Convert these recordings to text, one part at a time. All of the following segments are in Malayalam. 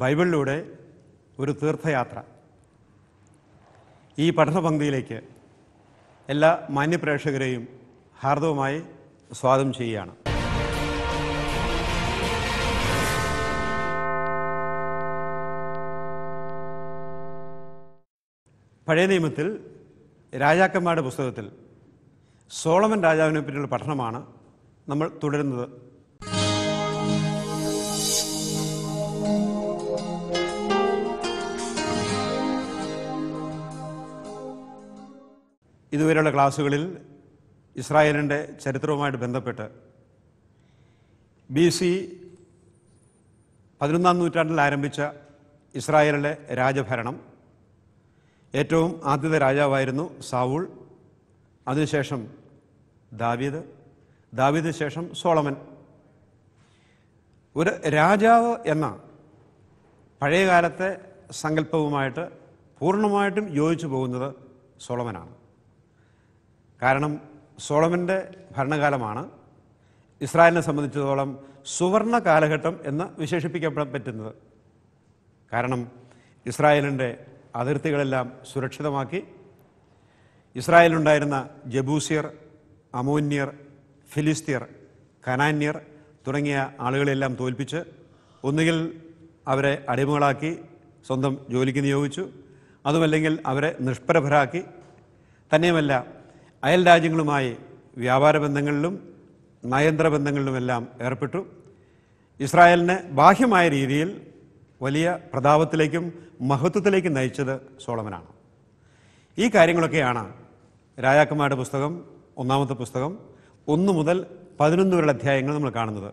ബൈബിളിലൂടെ ഒരു തീർത്ഥയാത്ര ഈ പഠനപങ്ക്തിയിലേക്ക് എല്ലാ മാന്യപ്രേക്ഷകരെയും ഹാർദവുമായി സ്വാഗതം ചെയ്യുകയാണ് പഴയ നിയമത്തിൽ രാജാക്കന്മാരുടെ പുസ്തകത്തിൽ സോളമൻ രാജാവിനെ പറ്റിയുള്ള പഠനമാണ് നമ്മൾ തുടരുന്നത് ഇതുവരെയുള്ള ക്ലാസ്സുകളിൽ ഇസ്രായേലിൻ്റെ ചരിത്രവുമായിട്ട് ബന്ധപ്പെട്ട് ബി സി പതിനൊന്നാം നൂറ്റാണ്ടിൽ ആരംഭിച്ച ഇസ്രായേലിലെ രാജഭരണം ഏറ്റവും ആദ്യത്തെ രാജാവായിരുന്നു സാവുൾ അതിനുശേഷം ദാവീദ് ദാവീദിന് ശേഷം സോളമൻ ഒരു രാജാവ് എന്ന പഴയകാലത്തെ സങ്കല്പവുമായിട്ട് പൂർണ്ണമായിട്ടും യോജിച്ചു പോകുന്നത് സോളമനാണ് കാരണം സോളമിൻ്റെ ഭരണകാലമാണ് ഇസ്രായേലിനെ സംബന്ധിച്ചിടത്തോളം സുവർണ കാലഘട്ടം എന്ന് വിശേഷിപ്പിക്കപ്പെടാൻ പറ്റുന്നത് കാരണം ഇസ്രായേലിൻ്റെ അതിർത്തികളെല്ലാം സുരക്ഷിതമാക്കി ഇസ്രായേലുണ്ടായിരുന്ന ജബൂസിയർ അമോന്യർ ഫിലിസ്തീർ കനാന്യർ തുടങ്ങിയ ആളുകളെല്ലാം തോൽപ്പിച്ച് ഒന്നുകിൽ അവരെ അടിമകളാക്കി സ്വന്തം ജോലിക്ക് നിയോഗിച്ചു അതുമല്ലെങ്കിൽ അവരെ നിഷ്പ്രഭരാക്കി തന്നെയുമല്ല അയൽ രാജ്യങ്ങളുമായി വ്യാപാര ബന്ധങ്ങളിലും നയന്ത്ര ബന്ധങ്ങളിലുമെല്ലാം ഏർപ്പെട്ടു ഇസ്രായേലിനെ ബാഹ്യമായ രീതിയിൽ വലിയ പ്രതാപത്തിലേക്കും മഹത്വത്തിലേക്കും നയിച്ചത് സോളമനാണ് ഈ കാര്യങ്ങളൊക്കെയാണ് രാജാക്കന്മാരുടെ പുസ്തകം ഒന്നാമത്തെ പുസ്തകം ഒന്ന് മുതൽ പതിനൊന്ന് വരെയുള്ള അധ്യായങ്ങൾ നമ്മൾ കാണുന്നത്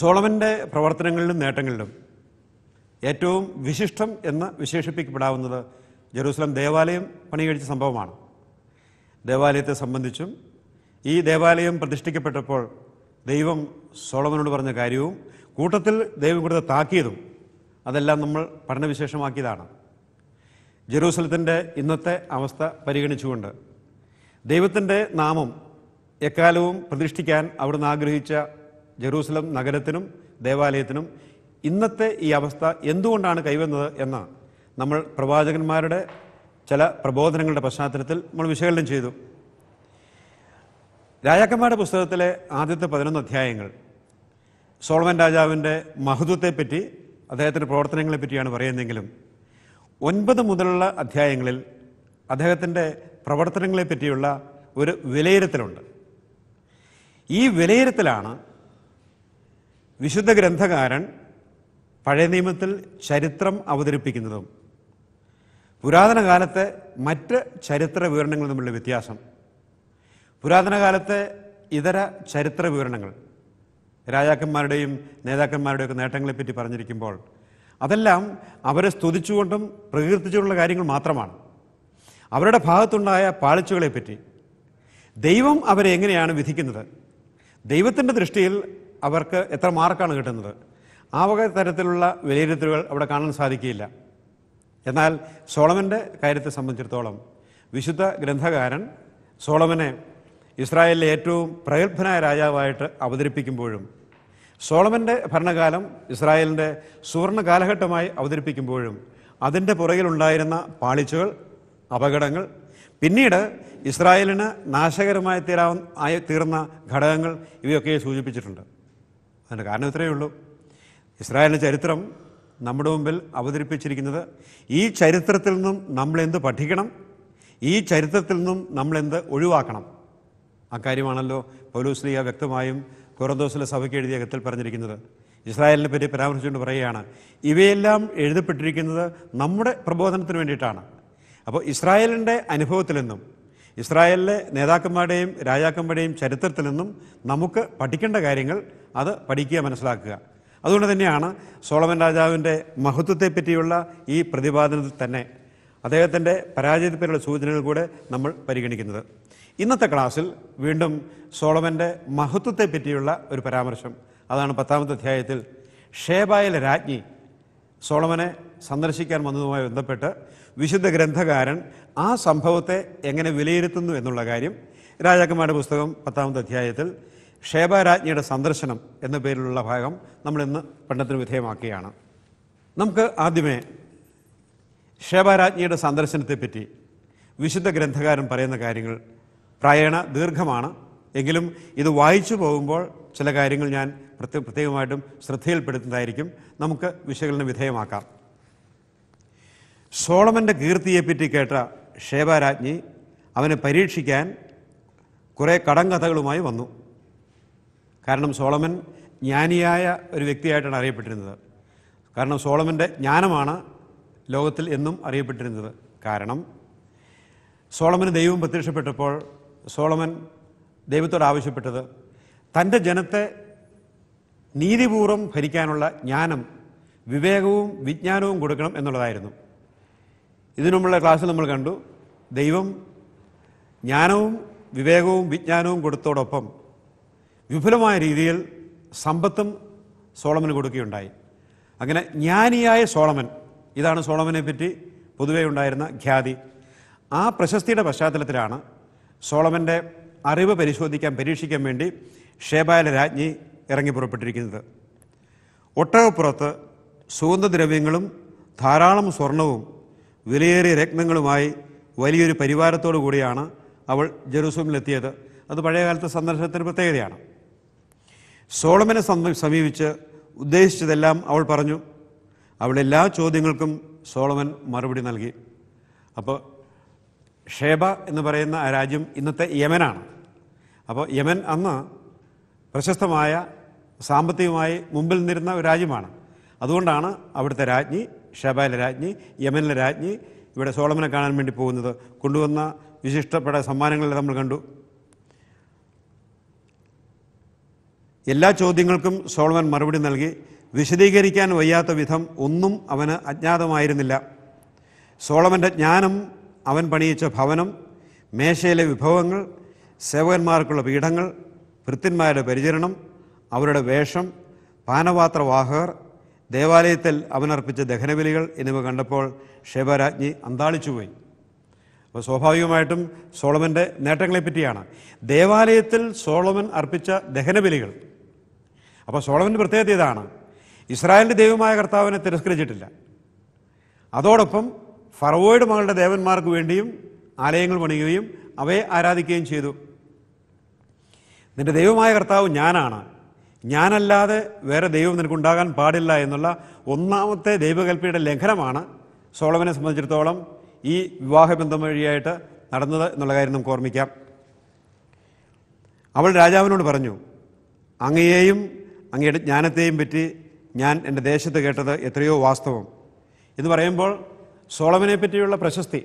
സോളമൻ്റെ പ്രവർത്തനങ്ങളിലും നേട്ടങ്ങളിലും ഏറ്റവും വിശിഷ്ടം എന്ന് വിശേഷിപ്പിക്കപ്പെടാവുന്നത് ജെറൂസലം ദേവാലയം പണികഴിച്ച സംഭവമാണ് ദേവാലയത്തെ സംബന്ധിച്ചും ഈ ദേവാലയം പ്രതിഷ്ഠിക്കപ്പെട്ടപ്പോൾ ദൈവം സോളമനോട് പറഞ്ഞ കാര്യവും കൂട്ടത്തിൽ ദൈവം കൊടുത്ത താക്കിയതും അതെല്ലാം നമ്മൾ പഠനവിശേഷമാക്കിയതാണ് ജെറൂസലത്തിൻ്റെ ഇന്നത്തെ അവസ്ഥ പരിഗണിച്ചുകൊണ്ട് ദൈവത്തിൻ്റെ നാമം എക്കാലവും പ്രതിഷ്ഠിക്കാൻ അവിടുന്ന് ആഗ്രഹിച്ച ജെറൂസലം നഗരത്തിനും ദേവാലയത്തിനും ഇന്നത്തെ ഈ അവസ്ഥ എന്തുകൊണ്ടാണ് കൈവന്നത് എന്ന് നമ്മൾ പ്രവാചകന്മാരുടെ ചില പ്രബോധനങ്ങളുടെ പശ്ചാത്തലത്തിൽ നമ്മൾ വിശകലനം ചെയ്തു രാജാക്കന്മാരുടെ പുസ്തകത്തിലെ ആദ്യത്തെ പതിനൊന്ന് അധ്യായങ്ങൾ സോളമൻ രാജാവിൻ്റെ മഹത്വത്തെപ്പറ്റി അദ്ദേഹത്തിൻ്റെ പ്രവർത്തനങ്ങളെ പറ്റിയാണ് പറയുന്നതെങ്കിലും ഒൻപത് മുതലുള്ള അധ്യായങ്ങളിൽ അദ്ദേഹത്തിൻ്റെ പ്രവർത്തനങ്ങളെ പറ്റിയുള്ള ഒരു വിലയിരുത്തലുണ്ട് ഈ വിലയിരുത്തലാണ് വിശുദ്ധ ഗ്രന്ഥകാരൻ പഴയ നിയമത്തിൽ ചരിത്രം അവതരിപ്പിക്കുന്നതും പുരാതന കാലത്തെ മറ്റ് ചരിത്ര വിവരണങ്ങൾ തമ്മിലുള്ള വ്യത്യാസം പുരാതന കാലത്തെ ഇതര ചരിത്ര വിവരണങ്ങൾ രാജാക്കന്മാരുടെയും ഒക്കെ നേട്ടങ്ങളെപ്പറ്റി പറഞ്ഞിരിക്കുമ്പോൾ അതെല്ലാം അവരെ സ്തുതിച്ചുകൊണ്ടും പ്രകീർത്തിച്ചുകൊണ്ടുള്ള കാര്യങ്ങൾ മാത്രമാണ് അവരുടെ ഭാഗത്തുണ്ടായ പാളിച്ചുകളെപ്പറ്റി ദൈവം അവരെ എങ്ങനെയാണ് വിധിക്കുന്നത് ദൈവത്തിൻ്റെ ദൃഷ്ടിയിൽ അവർക്ക് എത്ര മാർക്കാണ് കിട്ടുന്നത് ആ വക തരത്തിലുള്ള വിലയിരുത്തലുകൾ അവിടെ കാണാൻ സാധിക്കുകയില്ല എന്നാൽ സോളമൻ്റെ കാര്യത്തെ സംബന്ധിച്ചിടത്തോളം വിശുദ്ധ ഗ്രന്ഥകാരൻ സോളമനെ ഇസ്രായേലിലെ ഏറ്റവും പ്രഗത്ഭനായ രാജാവായിട്ട് അവതരിപ്പിക്കുമ്പോഴും സോളമൻ്റെ ഭരണകാലം ഇസ്രായേലിൻ്റെ സുവർണ കാലഘട്ടമായി അവതരിപ്പിക്കുമ്പോഴും അതിൻ്റെ പുറകിലുണ്ടായിരുന്ന പാളിച്ചകൾ അപകടങ്ങൾ പിന്നീട് ഇസ്രായേലിന് നാശകരമായി തീരാ ആയി തീർന്ന ഘടകങ്ങൾ ഇവയൊക്കെ സൂചിപ്പിച്ചിട്ടുണ്ട് അതിൻ്റെ കാരണം ഇത്രയേ ഉള്ളൂ ഇസ്രായേലിൻ്റെ ചരിത്രം നമ്മുടെ മുമ്പിൽ അവതരിപ്പിച്ചിരിക്കുന്നത് ഈ ചരിത്രത്തിൽ നിന്നും നമ്മളെന്ത് പഠിക്കണം ഈ ചരിത്രത്തിൽ നിന്നും നമ്മളെന്ത് ഒഴിവാക്കണം അക്കാര്യമാണല്ലോ പൗലൂസ്ലിയ വ്യക്തമായും കൊറന്തോസിലെ സഭയ്ക്ക് എഴുതിയ കത്തിൽ പറഞ്ഞിരിക്കുന്നത് ഇസ്രായേലിനെ പറ്റി പരാമർശിച്ചുകൊണ്ട് പറയുകയാണ് ഇവയെല്ലാം എഴുതപ്പെട്ടിരിക്കുന്നത് നമ്മുടെ പ്രബോധനത്തിന് വേണ്ടിയിട്ടാണ് അപ്പോൾ ഇസ്രായേലിൻ്റെ അനുഭവത്തിൽ നിന്നും ഇസ്രായേലിലെ നേതാക്കന്മാരുടെയും രാജാക്കന്മാരുടെയും ചരിത്രത്തിൽ നിന്നും നമുക്ക് പഠിക്കേണ്ട കാര്യങ്ങൾ അത് പഠിക്കുക മനസ്സിലാക്കുക അതുകൊണ്ട് തന്നെയാണ് സോളമൻ രാജാവിൻ്റെ മഹത്വത്തെപ്പറ്റിയുള്ള ഈ പ്രതിപാദനത്തിൽ തന്നെ അദ്ദേഹത്തിൻ്റെ പരാജയത്തെപ്പറ്റിയുള്ള സൂചനകൾ കൂടെ നമ്മൾ പരിഗണിക്കുന്നത് ഇന്നത്തെ ക്ലാസ്സിൽ വീണ്ടും സോളമൻ്റെ മഹത്വത്തെപ്പറ്റിയുള്ള ഒരു പരാമർശം അതാണ് പത്താമത്തെ അധ്യായത്തിൽ ഷേബായിലെ രാജ്ഞി സോളമനെ സന്ദർശിക്കാൻ വന്നതുമായി ബന്ധപ്പെട്ട് വിശുദ്ധ ഗ്രന്ഥകാരൻ ആ സംഭവത്തെ എങ്ങനെ വിലയിരുത്തുന്നു എന്നുള്ള കാര്യം രാജാക്കന്മാരുടെ പുസ്തകം പത്താമത്തെ അധ്യായത്തിൽ ക്ഷേമരാജ്ഞിയുടെ സന്ദർശനം എന്ന പേരിലുള്ള ഭാഗം നമ്മൾ ഇന്ന് പഠനത്തിന് വിധേയമാക്കുകയാണ് നമുക്ക് ആദ്യമേ ക്ഷേമരാജ്ഞിയുടെ സന്ദർശനത്തെപ്പറ്റി വിശുദ്ധ ഗ്രന്ഥകാരൻ പറയുന്ന കാര്യങ്ങൾ പ്രായണ ദീർഘമാണ് എങ്കിലും ഇത് വായിച്ചു പോകുമ്പോൾ ചില കാര്യങ്ങൾ ഞാൻ പ്രത്യേക പ്രത്യേകമായിട്ടും ശ്രദ്ധയിൽപ്പെടുത്തുന്നതായിരിക്കും നമുക്ക് വിശകലന വിധേയമാക്കാം സോളമൻ്റെ കീർത്തിയെപ്പറ്റി കേട്ട ഷേബാരാജ്ഞി അവനെ പരീക്ഷിക്കാൻ കുറേ കടങ്കഥകളുമായി വന്നു കാരണം സോളമൻ ജ്ഞാനിയായ ഒരു വ്യക്തിയായിട്ടാണ് അറിയപ്പെട്ടിരുന്നത് കാരണം സോളമൻ്റെ ജ്ഞാനമാണ് ലോകത്തിൽ എന്നും അറിയപ്പെട്ടിരുന്നത് കാരണം സോളമന് ദൈവം പ്രത്യക്ഷപ്പെട്ടപ്പോൾ സോളമൻ ദൈവത്തോട് ആവശ്യപ്പെട്ടത് തൻ്റെ ജനത്തെ നീതിപൂർവം ഭരിക്കാനുള്ള ജ്ഞാനം വിവേകവും വിജ്ഞാനവും കൊടുക്കണം എന്നുള്ളതായിരുന്നു ഇതിനു മുമ്പുള്ള ക്ലാസ്സിൽ നമ്മൾ കണ്ടു ദൈവം ജ്ഞാനവും വിവേകവും വിജ്ഞാനവും കൊടുത്തോടൊപ്പം വിപുലമായ രീതിയിൽ സമ്പത്തും സോളമന് കൊടുക്കുകയുണ്ടായി അങ്ങനെ ജ്ഞാനിയായ സോളമൻ ഇതാണ് സോളമനെ പറ്റി പൊതുവേ ഉണ്ടായിരുന്ന ഖ്യാതി ആ പ്രശസ്തിയുടെ പശ്ചാത്തലത്തിലാണ് സോളമൻ്റെ അറിവ് പരിശോധിക്കാൻ പരീക്ഷിക്കാൻ വേണ്ടി ഷേബാല രാജ്ഞി ഇറങ്ങി പുറപ്പെട്ടിരിക്കുന്നത് ഒട്ടകപ്പുറത്ത് സുഗന്ധദ്രവ്യങ്ങളും ധാരാളം സ്വർണവും വിലയേറിയ രത്നങ്ങളുമായി വലിയൊരു പരിവാരത്തോടു കൂടിയാണ് അവൾ ജെറൂസലമിലെത്തിയത് അത് പഴയകാലത്തെ സന്ദർശനത്തിന് പ്രത്യേകതയാണ് സോളമനെ സമീപിച്ച് ഉദ്ദേശിച്ചതെല്ലാം അവൾ പറഞ്ഞു അവളെ എല്ലാ ചോദ്യങ്ങൾക്കും സോളമൻ മറുപടി നൽകി അപ്പോൾ ഷേബ എന്ന് പറയുന്ന രാജ്യം ഇന്നത്തെ യമനാണ് അപ്പോൾ യമൻ അന്ന് പ്രശസ്തമായ സാമ്പത്തികമായി മുമ്പിൽ നിന്നിരുന്ന ഒരു രാജ്യമാണ് അതുകൊണ്ടാണ് അവിടുത്തെ രാജ്ഞി ഷേബയിലെ രാജ്ഞി യമനിലെ രാജ്ഞി ഇവിടെ സോളമനെ കാണാൻ വേണ്ടി പോകുന്നത് കൊണ്ടുവന്ന വിശിഷ്ടപ്പെട്ട സമ്മാനങ്ങളെ നമ്മൾ കണ്ടു എല്ലാ ചോദ്യങ്ങൾക്കും സോളമൻ മറുപടി നൽകി വിശദീകരിക്കാൻ വയ്യാത്ത വിധം ഒന്നും അവന് അജ്ഞാതമായിരുന്നില്ല സോളമൻ്റെ ജ്ഞാനം അവൻ പണിയിച്ച ഭവനം മേശയിലെ വിഭവങ്ങൾ സേവകന്മാർക്കുള്ള പീഠങ്ങൾ വൃത്തിന്മാരുടെ പരിചരണം അവരുടെ വേഷം പാനപാത്രവാഹകർ ദേവാലയത്തിൽ അവനർപ്പിച്ച ദഹനബലികൾ എന്നിവ കണ്ടപ്പോൾ ശേവരാജ്ഞി അന്താളിച്ചുപോയി അപ്പോൾ സ്വാഭാവികമായിട്ടും സോളമൻ്റെ നേട്ടങ്ങളെപ്പറ്റിയാണ് ദേവാലയത്തിൽ സോളമൻ അർപ്പിച്ച ദഹനബലികൾ അപ്പോൾ സോളമൻ്റെ പ്രത്യേകത ഇതാണ് ഇസ്രായേലിൻ്റെ ദൈവമായ കർത്താവിനെ തിരസ്കരിച്ചിട്ടില്ല അതോടൊപ്പം ഫറവോയുടെ മകളുടെ ദേവന്മാർക്ക് വേണ്ടിയും ആലയങ്ങൾ പണിയുകയും അവയെ ആരാധിക്കുകയും ചെയ്തു നിന്റെ ദൈവമായ കർത്താവ് ഞാനാണ് ഞാനല്ലാതെ വേറെ ദൈവം നിനക്കുണ്ടാകാൻ പാടില്ല എന്നുള്ള ഒന്നാമത്തെ ദൈവകൽപ്പയുടെ ലംഘനമാണ് സോളമനെ സംബന്ധിച്ചിടത്തോളം ഈ വിവാഹബന്ധം വഴിയായിട്ട് നടന്നത് എന്നുള്ള കാര്യം നമുക്ക് ഓർമ്മിക്കാം അവൾ രാജാവിനോട് പറഞ്ഞു അങ്ങയെയും അങ്ങയുടെ ജ്ഞാനത്തെയും പറ്റി ഞാൻ എൻ്റെ ദേശത്ത് കേട്ടത് എത്രയോ വാസ്തവം എന്ന് പറയുമ്പോൾ സോളമനെ പറ്റിയുള്ള പ്രശസ്തി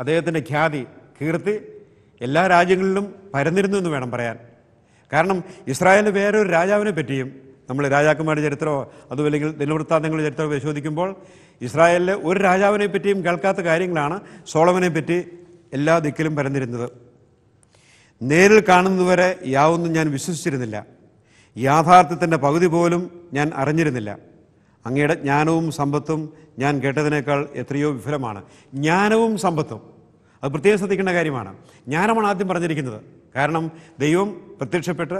അദ്ദേഹത്തിൻ്റെ ഖ്യാതി കീർത്തി എല്ലാ രാജ്യങ്ങളിലും പരന്നിരുന്നു എന്ന് വേണം പറയാൻ കാരണം ഇസ്രായേലിൽ വേറൊരു രാജാവിനെ പറ്റിയും നമ്മൾ രാജാക്കന്മാരുടെ ചരിത്രമോ അതുമല്ലെങ്കിൽ ദിനവൃത്താന്തങ്ങളുടെ ചരിത്രമോ പരിശോധിക്കുമ്പോൾ ഇസ്രായേലിലെ ഒരു രാജാവിനെ പറ്റിയും കേൾക്കാത്ത കാര്യങ്ങളാണ് സോളമനെ പറ്റി എല്ലാ ദിക്കിലും പരന്നിരുന്നത് നേരിൽ കാണുന്നതുവരെ യാവൊന്നും ഞാൻ വിശ്വസിച്ചിരുന്നില്ല യാഥാർത്ഥ്യത്തിൻ്റെ പകുതി പോലും ഞാൻ അറിഞ്ഞിരുന്നില്ല അങ്ങയുടെ ജ്ഞാനവും സമ്പത്തും ഞാൻ കേട്ടതിനേക്കാൾ എത്രയോ വിഫലമാണ് ജ്ഞാനവും സമ്പത്തും അത് പ്രത്യേകം ശ്രദ്ധിക്കേണ്ട കാര്യമാണ് ജ്ഞാനമാണ് ആദ്യം പറഞ്ഞിരിക്കുന്നത് കാരണം ദൈവം പ്രത്യക്ഷപ്പെട്ട്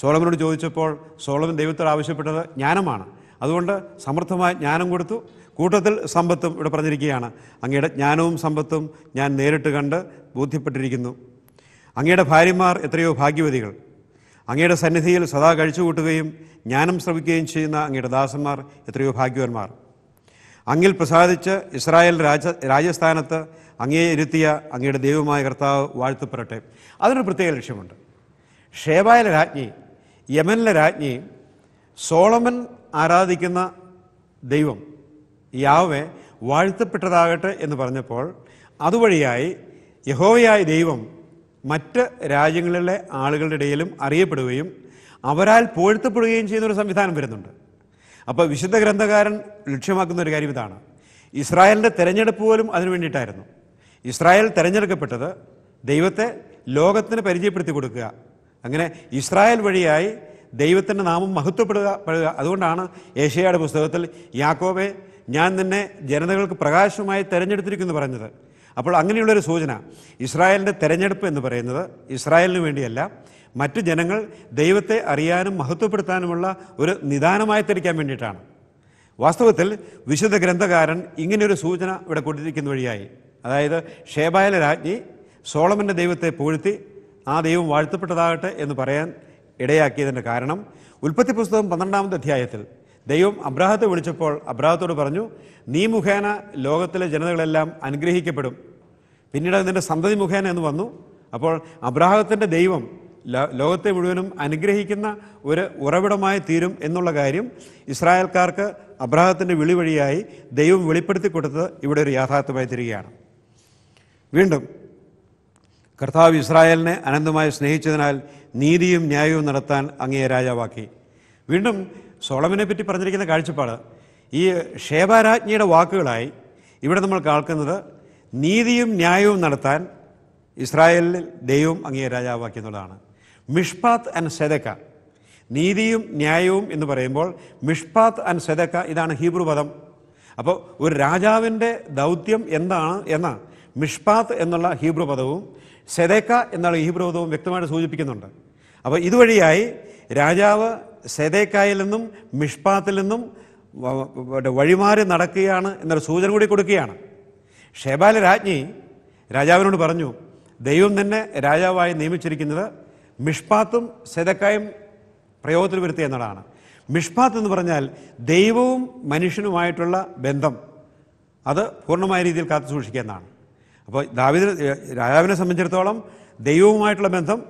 സോളമനോട് ചോദിച്ചപ്പോൾ സോളമൻ ദൈവത്തോട് ആവശ്യപ്പെട്ടത് ജ്ഞാനമാണ് അതുകൊണ്ട് സമൃദ്ധമായ ജ്ഞാനം കൊടുത്തു കൂട്ടത്തിൽ സമ്പത്തും ഇവിടെ പറഞ്ഞിരിക്കുകയാണ് അങ്ങയുടെ ജ്ഞാനവും സമ്പത്തും ഞാൻ നേരിട്ട് കണ്ട് ബോധ്യപ്പെട്ടിരിക്കുന്നു അങ്ങയുടെ ഭാര്യമാർ എത്രയോ ഭാഗ്യവതികൾ അങ്ങയുടെ സന്നിധിയിൽ സദാ കഴിച്ചുകൂട്ടുകയും ജ്ഞാനം ശ്രവിക്കുകയും ചെയ്യുന്ന അങ്ങയുടെ ദാസന്മാർ എത്രയോ ഭാഗ്യവന്മാർ അങ്ങിൽ പ്രസാദിച്ച് ഇസ്രായേൽ രാജ രാജസ്ഥാനത്ത് അങ്ങയെ ഇരുത്തിയ അങ്ങയുടെ ദൈവമായ കർത്താവ് വാഴ്ത്തപ്പെടട്ടെ അതിനൊരു പ്രത്യേക ലക്ഷ്യമുണ്ട് ഷേബായിലെ രാജ്ഞി യമനിലെ രാജ്ഞി സോളമൻ ആരാധിക്കുന്ന ദൈവം യാവെ വാഴ്ത്തപ്പെട്ടതാകട്ടെ എന്ന് പറഞ്ഞപ്പോൾ അതുവഴിയായി യഹോവയായ ദൈവം മറ്റ് രാജ്യങ്ങളിലെ ആളുകളുടെ ഇടയിലും അറിയപ്പെടുകയും അവരാൽ പൊഴുത്തപ്പെടുകയും ചെയ്യുന്ന ഒരു സംവിധാനം വരുന്നുണ്ട് അപ്പോൾ വിശുദ്ധ ഗ്രന്ഥകാരൻ ലക്ഷ്യമാക്കുന്ന ഒരു കാര്യം ഇതാണ് ഇസ്രായേലിൻ്റെ തെരഞ്ഞെടുപ്പ് പോലും അതിനു വേണ്ടിയിട്ടായിരുന്നു ഇസ്രായേൽ തെരഞ്ഞെടുക്കപ്പെട്ടത് ദൈവത്തെ ലോകത്തിന് പരിചയപ്പെടുത്തി കൊടുക്കുക അങ്ങനെ ഇസ്രായേൽ വഴിയായി ദൈവത്തിൻ്റെ നാമം മഹത്വപ്പെടുക പെടുക അതുകൊണ്ടാണ് ഏഷ്യയുടെ പുസ്തകത്തിൽ യാക്കോബെ ഞാൻ നിന്നെ ജനതകൾക്ക് പ്രകാശമായി തിരഞ്ഞെടുത്തിരിക്കുന്നു പറഞ്ഞത് അപ്പോൾ അങ്ങനെയുള്ളൊരു സൂചന ഇസ്രായേലിൻ്റെ തെരഞ്ഞെടുപ്പ് എന്ന് പറയുന്നത് ഇസ്രായേലിന് വേണ്ടിയല്ല മറ്റു ജനങ്ങൾ ദൈവത്തെ അറിയാനും മഹത്വപ്പെടുത്താനുമുള്ള ഒരു നിദാനമായി തിരിക്കാൻ വേണ്ടിയിട്ടാണ് വാസ്തവത്തിൽ വിശുദ്ധ ഗ്രന്ഥകാരൻ ഇങ്ങനെയൊരു സൂചന ഇവിടെ കൊടുത്തിരിക്കുന്ന വഴിയായി അതായത് ഷേബായ രാജ്ഞി സോളമൻ്റെ ദൈവത്തെ പൂഴ്ത്തി ആ ദൈവം വാഴ്ത്തപ്പെട്ടതാകട്ടെ എന്ന് പറയാൻ ഇടയാക്കിയതിൻ്റെ കാരണം ഉൽപ്പത്തി പുസ്തകം പന്ത്രണ്ടാമത്തെ അധ്യായത്തിൽ ദൈവം അബ്രാഹത്തെ വിളിച്ചപ്പോൾ അബ്രാഹത്തോട് പറഞ്ഞു നീ മുഖേന ലോകത്തിലെ ജനതകളെല്ലാം അനുഗ്രഹിക്കപ്പെടും പിന്നീട് അതിൻ്റെ സന്തതി മുഖേന എന്ന് വന്നു അപ്പോൾ അബ്രാഹത്തിൻ്റെ ദൈവം ലോകത്തെ മുഴുവനും അനുഗ്രഹിക്കുന്ന ഒരു ഉറവിടമായി തീരും എന്നുള്ള കാര്യം ഇസ്രായേൽക്കാർക്ക് അബ്രാഹത്തിൻ്റെ വിളി വഴിയായി ദൈവം വെളിപ്പെടുത്തി കൊടുത്തത് ഇവിടെ ഒരു യാഥാർത്ഥ്യമായി തീരുകയാണ് വീണ്ടും കർത്താവ് ഇസ്രായേലിനെ അനന്തമായി സ്നേഹിച്ചതിനാൽ നീതിയും ന്യായവും നടത്താൻ അങ്ങയെ രാജാവാക്കി വീണ്ടും സോളമിനെ പറ്റി പറഞ്ഞിരിക്കുന്ന കാഴ്ചപ്പാട് ഈ ഷേബാരാജ്ഞിയുടെ വാക്കുകളായി ഇവിടെ നമ്മൾ കേൾക്കുന്നത് നീതിയും ന്യായവും നടത്താൻ ഇസ്രായേലിൽ ദൈവം അങ്ങേ രാജാവാക്കി എന്നുള്ളതാണ് മിഷ്പാത്ത് ആൻഡ് സെദക്ക നീതിയും ന്യായവും എന്ന് പറയുമ്പോൾ മിഷ്പാത്ത് ആൻഡ് സെദക്ക ഇതാണ് ഹീബ്രു പദം അപ്പോൾ ഒരു രാജാവിൻ്റെ ദൗത്യം എന്താണ് എന്ന മിഷ്പാത്ത് എന്നുള്ള ഹീബ്രു പദവും സെദക്ക എന്നുള്ള ഹീബ്രു പദവും വ്യക്തമായിട്ട് സൂചിപ്പിക്കുന്നുണ്ട് അപ്പോൾ ഇതുവഴിയായി രാജാവ് സേതേക്കായിൽ നിന്നും മിഷ്പാത്തിൽ നിന്നും വഴിമാറി നടക്കുകയാണ് എന്നൊരു സൂചന കൂടി കൊടുക്കുകയാണ് ഷെബാല രാജ്ഞി രാജാവിനോട് പറഞ്ഞു ദൈവം തന്നെ രാജാവായി നിയമിച്ചിരിക്കുന്നത് മിഷ്പാത്തും സെതക്കായും പ്രയോഗത്തിൽ വരുത്തി എന്നതാണ് മിഷ്പാത്ത് എന്ന് പറഞ്ഞാൽ ദൈവവും മനുഷ്യനുമായിട്ടുള്ള ബന്ധം അത് പൂർണ്ണമായ രീതിയിൽ കാത്തു സൂക്ഷിക്കുക എന്നാണ് അപ്പോൾ ദാവിദ് രാജാവിനെ സംബന്ധിച്ചിടത്തോളം ദൈവവുമായിട്ടുള്ള ബന്ധം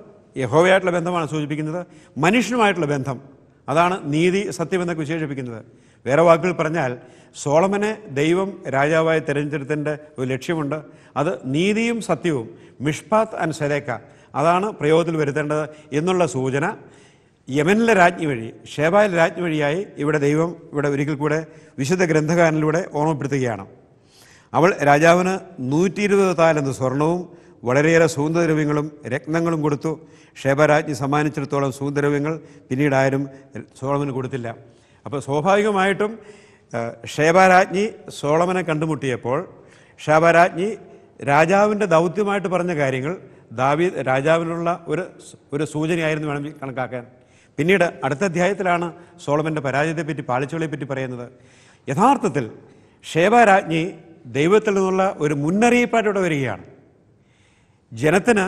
യഹോവയായിട്ടുള്ള ബന്ധമാണ് സൂചിപ്പിക്കുന്നത് മനുഷ്യനുമായിട്ടുള്ള ബന്ധം അതാണ് നീതി എന്നൊക്കെ വിശേഷിപ്പിക്കുന്നത് വേറെ വാക്കുകൾ പറഞ്ഞാൽ സോളമനെ ദൈവം രാജാവായി തിരഞ്ഞെടുത്തിൻ്റെ ഒരു ലക്ഷ്യമുണ്ട് അത് നീതിയും സത്യവും മിഷ്പാത്ത് ആൻഡ് സെലേക്ക അതാണ് പ്രയോഗത്തിൽ വരുത്തേണ്ടത് എന്നുള്ള സൂചന യമനിലെ രാജ്ഞി വഴി ഷേബായിലെ രാജ്ഞി വഴിയായി ഇവിടെ ദൈവം ഇവിടെ ഒരിക്കൽ കൂടെ വിശുദ്ധ ഗ്രന്ഥകാരനിലൂടെ ഓർമ്മപ്പെടുത്തുകയാണ് അവൾ രാജാവിന് നൂറ്റി ഇരുപത് താലെന്ന് സ്വർണവും വളരെയേറെ സൗന്ദര്യവ്യങ്ങളും രത്നങ്ങളും കൊടുത്തു ക്ഷേപരാജ്ഞി സമ്മാനിച്ചിടത്തോളം സൗന്ദര്യവ്യങ്ങൾ പിന്നീട് ആരും സോളമന് കൊടുത്തില്ല അപ്പോൾ സ്വാഭാവികമായിട്ടും ക്ഷേപരാജ്ഞി സോളമനെ കണ്ടുമുട്ടിയപ്പോൾ ക്ഷേപരാജ്ഞി രാജാവിൻ്റെ ദൗത്യമായിട്ട് പറഞ്ഞ കാര്യങ്ങൾ ദാവി രാജാവിനുള്ള ഒരു ഒരു സൂചനയായിരുന്നു വേണമെങ്കിൽ കണക്കാക്കാൻ പിന്നീട് അടുത്ത അധ്യായത്തിലാണ് സോളമൻ്റെ പരാജയത്തെപ്പറ്റി പാളിച്ചുകളെപ്പറ്റി പറയുന്നത് യഥാർത്ഥത്തിൽ ക്ഷേപരാജ്ഞി ദൈവത്തിൽ നിന്നുള്ള ഒരു മുന്നറിയിപ്പായിട്ട് ഇവിടെ വരികയാണ് ജനത്തിന്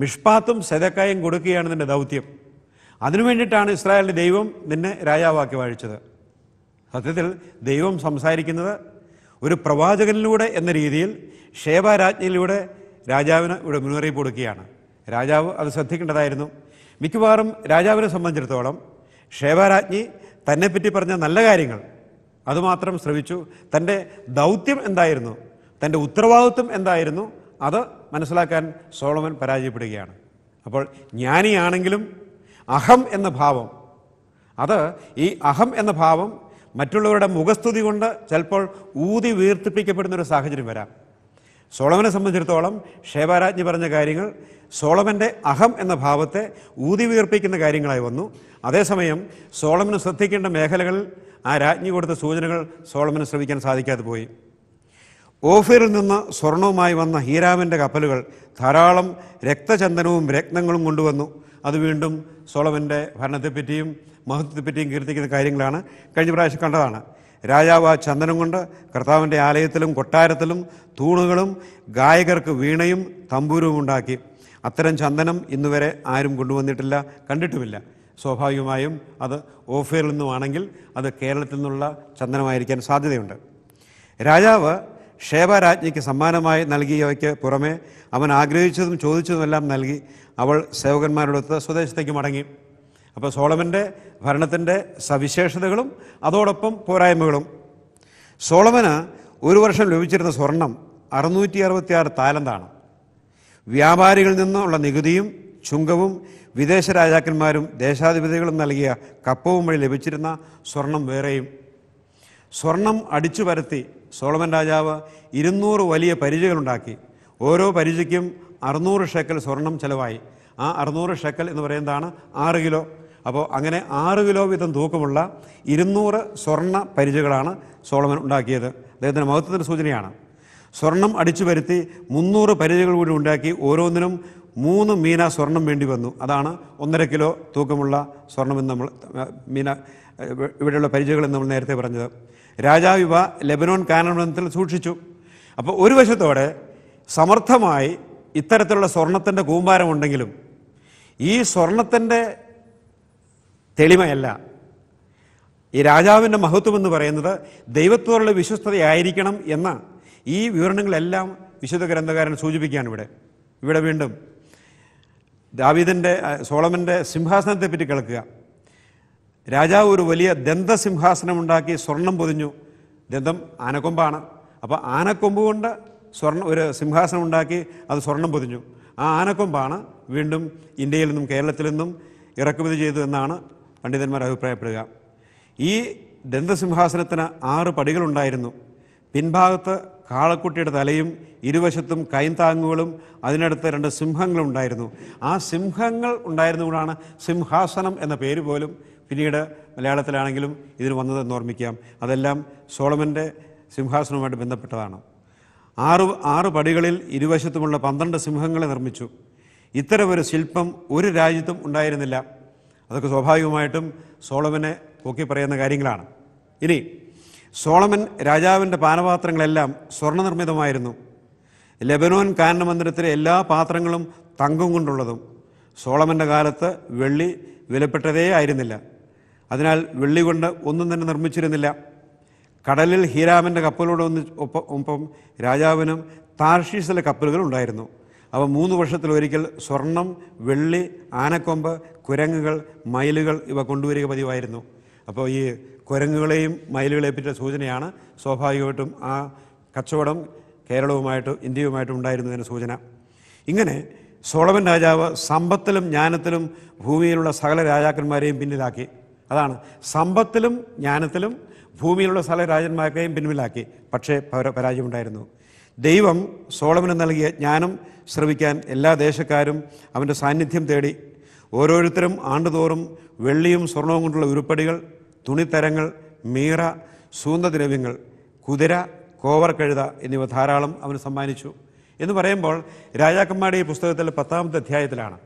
മിഷ്പാത്തും സെതക്കായും കൊടുക്കുകയാണ് നിന്റെ ദൗത്യം അതിനു വേണ്ടിയിട്ടാണ് ഇസ്രായേലിൻ്റെ ദൈവം നിന്നെ രാജാവാക്കി വാഴിച്ചത് സത്യത്തിൽ ദൈവം സംസാരിക്കുന്നത് ഒരു പ്രവാചകനിലൂടെ എന്ന രീതിയിൽ ഷേബാരാജ്ഞയിലൂടെ രാജാവിന് ഇവിടെ മുന്നറിയിപ്പ് കൊടുക്കുകയാണ് രാജാവ് അത് ശ്രദ്ധിക്കേണ്ടതായിരുന്നു മിക്കവാറും രാജാവിനെ സംബന്ധിച്ചിടത്തോളം ഷേബാരാജ്ഞി തന്നെപ്പറ്റി പറഞ്ഞ നല്ല കാര്യങ്ങൾ അതുമാത്രം ശ്രവിച്ചു തൻ്റെ ദൗത്യം എന്തായിരുന്നു തൻ്റെ ഉത്തരവാദിത്വം എന്തായിരുന്നു അത് മനസ്സിലാക്കാൻ സോളമൻ പരാജയപ്പെടുകയാണ് അപ്പോൾ ജ്ഞാനിയാണെങ്കിലും അഹം എന്ന ഭാവം അത് ഈ അഹം എന്ന ഭാവം മറ്റുള്ളവരുടെ മുഖസ്തുതി കൊണ്ട് ചിലപ്പോൾ ഊതി വീർത്തിപ്പിക്കപ്പെടുന്ന ഒരു സാഹചര്യം വരാം സോളമനെ സംബന്ധിച്ചിടത്തോളം ഷേബാരാജ്ഞി പറഞ്ഞ കാര്യങ്ങൾ സോളമൻ്റെ അഹം എന്ന ഭാവത്തെ ഊതി വീർപ്പിക്കുന്ന കാര്യങ്ങളായി വന്നു അതേസമയം സോളമന് ശ്രദ്ധിക്കേണ്ട മേഖലകളിൽ ആ രാജ്ഞി കൊടുത്ത സൂചനകൾ സോളമന് ശ്രമിക്കാൻ സാധിക്കാതെ പോയി ഓഫീറിൽ നിന്ന് സ്വർണവുമായി വന്ന ഹീരാമിൻ്റെ കപ്പലുകൾ ധാരാളം രക്തചന്ദനവും രക്തങ്ങളും കൊണ്ടുവന്നു അത് വീണ്ടും സോളമൻ്റെ ഭരണത്തെപ്പറ്റിയും മഹത്വത്തെപ്പറ്റിയും കീർത്തിക്കുന്ന കാര്യങ്ങളാണ് കഴിഞ്ഞ പ്രാവശ്യം കണ്ടതാണ് രാജാവ് ആ ചന്ദനം കൊണ്ട് കർത്താവിൻ്റെ ആലയത്തിലും കൊട്ടാരത്തിലും തൂണുകളും ഗായകർക്ക് വീണയും തമ്പൂരവും ഉണ്ടാക്കി അത്തരം ചന്ദനം ഇന്നുവരെ ആരും കൊണ്ടുവന്നിട്ടില്ല കണ്ടിട്ടുമില്ല സ്വാഭാവികമായും അത് ഓഫേറിൽ നിന്നുമാണെങ്കിൽ അത് കേരളത്തിൽ നിന്നുള്ള ചന്ദനമായിരിക്കാൻ സാധ്യതയുണ്ട് രാജാവ് ഷേബാരാജ്ഞിക്ക് സമ്മാനമായി നൽകിയവയ്ക്ക് പുറമെ അവൻ ആഗ്രഹിച്ചതും ചോദിച്ചതുമെല്ലാം നൽകി അവൾ സേവകന്മാരോടൊത്ത് സ്വദേശത്തേക്ക് മടങ്ങി അപ്പോൾ സോളമൻ്റെ ഭരണത്തിൻ്റെ സവിശേഷതകളും അതോടൊപ്പം പോരായ്മകളും സോളമന് ഒരു വർഷം ലഭിച്ചിരുന്ന സ്വർണം അറുന്നൂറ്റി അറുപത്തിയാറ് താലന്താണ് വ്യാപാരികളിൽ നിന്നുള്ള നികുതിയും ചുങ്കവും വിദേശ രാജാക്കന്മാരും ദേശാധിപതികളും നൽകിയ കപ്പവും വഴി ലഭിച്ചിരുന്ന സ്വർണം വേറെയും സ്വർണം അടിച്ചു പരത്തി സോളമൻ രാജാവ് ഇരുന്നൂറ് വലിയ പരിചകളുണ്ടാക്കി ഓരോ പരിചയ്ക്കും അറുന്നൂറ് ഷെക്കൽ സ്വർണം ചിലവായി ആ അറുന്നൂറ് ഷെക്കൽ എന്ന് പറയുന്നതാണ് ആറ് കിലോ അപ്പോൾ അങ്ങനെ ആറ് കിലോ വീതം തൂക്കമുള്ള ഇരുന്നൂറ് സ്വർണ്ണ പരിചകളാണ് സോളമൻ ഉണ്ടാക്കിയത് അദ്ദേഹത്തിൻ്റെ മഹത്വത്തിൻ്റെ സൂചനയാണ് സ്വർണം അടിച്ചു വരുത്തി മുന്നൂറ് പരിചകൾ കൂടി ഉണ്ടാക്കി ഓരോന്നിനും മൂന്ന് മീന സ്വർണം വേണ്ടി വന്നു അതാണ് ഒന്നര കിലോ തൂക്കമുള്ള സ്വർണമെന്ന് നമ്മൾ മീന ഇവിടെയുള്ള പരിചയകളെന്ന് നമ്മൾ നേരത്തെ പറഞ്ഞത് രാജാവ് ഇവ ലെബനോൻ കാനമനത്തിൽ സൂക്ഷിച്ചു അപ്പോൾ ഒരു വശത്തോടെ സമർത്ഥമായി ഇത്തരത്തിലുള്ള സ്വർണത്തിൻ്റെ കൂമ്പാരമുണ്ടെങ്കിലും ഈ സ്വർണത്തിൻ്റെ തെളിമയല്ല ഈ രാജാവിൻ്റെ മഹത്വം എന്ന് പറയുന്നത് ദൈവത്തോടുള്ള വിശ്വസ്തതയായിരിക്കണം എന്ന ഈ വിവരണങ്ങളെല്ലാം വിശുദ്ധ ഗ്രന്ഥകാരൻ സൂചിപ്പിക്കുകയാണ് ഇവിടെ ഇവിടെ വീണ്ടും ദാവീദിൻ്റെ സോളമൻ്റെ സിംഹാസനത്തെപ്പറ്റി കേൾക്കുക രാജാവ് ഒരു വലിയ ഉണ്ടാക്കി സ്വർണം പൊതിഞ്ഞു ദന്തം ആനക്കൊമ്പാണ് അപ്പോൾ ആനക്കൊമ്പ് കൊണ്ട് സ്വർണ്ണ ഒരു സിംഹാസനം ഉണ്ടാക്കി അത് സ്വർണം പൊതിഞ്ഞു ആ ആനക്കൊമ്പാണ് വീണ്ടും ഇന്ത്യയിൽ നിന്നും കേരളത്തിൽ നിന്നും ഇറക്കുമതി ചെയ്തു എന്നാണ് പണ്ഡിതന്മാർ അഭിപ്രായപ്പെടുക ഈ ദന്തസിംഹാസനത്തിന് ആറ് പടികളുണ്ടായിരുന്നു പിൻഭാഗത്ത് കാളക്കുട്ടിയുടെ തലയും ഇരുവശത്തും കൈന്താങ്ങുകളും അതിനടുത്ത് രണ്ട് സിംഹങ്ങളും ഉണ്ടായിരുന്നു ആ സിംഹങ്ങൾ ഉണ്ടായിരുന്നുകൊണ്ടാണ് സിംഹാസനം എന്ന പേര് പോലും പിന്നീട് മലയാളത്തിലാണെങ്കിലും ഇതിന് വന്നതെന്ന് ഓർമ്മിക്കാം അതെല്ലാം സോളമൻ്റെ സിംഹാസനവുമായിട്ട് ബന്ധപ്പെട്ടതാണ് ആറ് ആറ് പടികളിൽ ഇരുവശത്തുമുള്ള പന്ത്രണ്ട് സിംഹങ്ങളെ നിർമ്മിച്ചു ഇത്തരമൊരു ശില്പം ഒരു രാജ്യത്തും ഉണ്ടായിരുന്നില്ല അതൊക്കെ സ്വാഭാവികമായിട്ടും സോളമനെ പൊക്കി പറയുന്ന കാര്യങ്ങളാണ് ഇനി സോളമൻ രാജാവിൻ്റെ പാനപാത്രങ്ങളെല്ലാം സ്വർണ്ണനിർമ്മിതമായിരുന്നു ലെബനോൻ കാനന മന്ദിരത്തിലെ എല്ലാ പാത്രങ്ങളും തങ്കം കൊണ്ടുള്ളതും സോളമൻ്റെ കാലത്ത് വെള്ളി വിലപ്പെട്ടതേ ആയിരുന്നില്ല അതിനാൽ വെള്ളി കൊണ്ട് ഒന്നും തന്നെ നിർമ്മിച്ചിരുന്നില്ല കടലിൽ ഹീരാമൻ്റെ കപ്പലോട് ഒന്ന് ഒപ്പം രാജാവിനും താർഷീസിലെ കപ്പലുകൾ ഉണ്ടായിരുന്നു അവ മൂന്ന് വർഷത്തിലൊരിക്കൽ സ്വർണം വെള്ളി ആനക്കൊമ്പ് കുരങ്ങുകൾ മയിലുകൾ ഇവ കൊണ്ടുവരിക പതിവായിരുന്നു അപ്പോൾ ഈ കുരങ്ങുകളെയും മയിലുകളെ പറ്റിയ സൂചനയാണ് സ്വാഭാവികമായിട്ടും ആ കച്ചവടം കേരളവുമായിട്ട് ഇന്ത്യയുമായിട്ടും ഉണ്ടായിരുന്നതിന് സൂചന ഇങ്ങനെ സോളവൻ രാജാവ് സമ്പത്തിലും ജ്ഞാനത്തിലും ഭൂമിയിലുള്ള സകല രാജാക്കന്മാരെയും പിന്നിലാക്കി അതാണ് സമ്പത്തിലും ജ്ഞാനത്തിലും ഭൂമിയിലുള്ള സകല രാജന്മാരെയും പിന്നിലാക്കി പക്ഷേ പരാജയമുണ്ടായിരുന്നു ദൈവം സോളമന് നൽകിയ ജ്ഞാനം ശ്രവിക്കാൻ എല്ലാ ദേശക്കാരും അവൻ്റെ സാന്നിധ്യം തേടി ഓരോരുത്തരും ആണ്ടുതോറും വെള്ളിയും സ്വർണവും കൊണ്ടുള്ള ഉരുപ്പടികൾ തുണിത്തരങ്ങൾ മീറ സൂന്ദദ്രവ്യങ്ങൾ കുതിര കഴുത എന്നിവ ധാരാളം അവന് സമ്മാനിച്ചു എന്ന് പറയുമ്പോൾ രാജാക്കന്മാരുടെ ഈ പുസ്തകത്തിൽ പത്താമത്തെ അധ്യായത്തിലാണ്